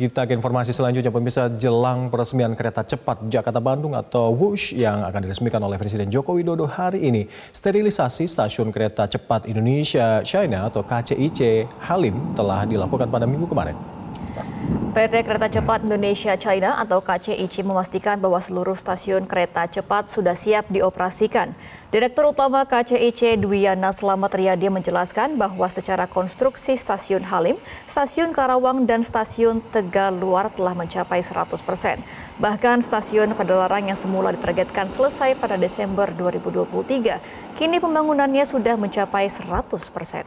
Kita ke informasi selanjutnya pemirsa jelang peresmian kereta cepat Jakarta-Bandung atau WUSH yang akan diresmikan oleh Presiden Joko Widodo hari ini. Sterilisasi stasiun kereta cepat Indonesia China atau KCIC Halim telah dilakukan pada minggu kemarin. PT Kereta Cepat Indonesia China atau KCIC memastikan bahwa seluruh stasiun kereta cepat sudah siap dioperasikan. Direktur Utama KCIC Dwiana Selamat Riyadi menjelaskan bahwa secara konstruksi stasiun Halim, stasiun Karawang, dan stasiun Tegal Luar telah mencapai 100 persen. Bahkan stasiun Padalarang yang semula ditargetkan selesai pada Desember 2023, kini pembangunannya sudah mencapai 100 persen.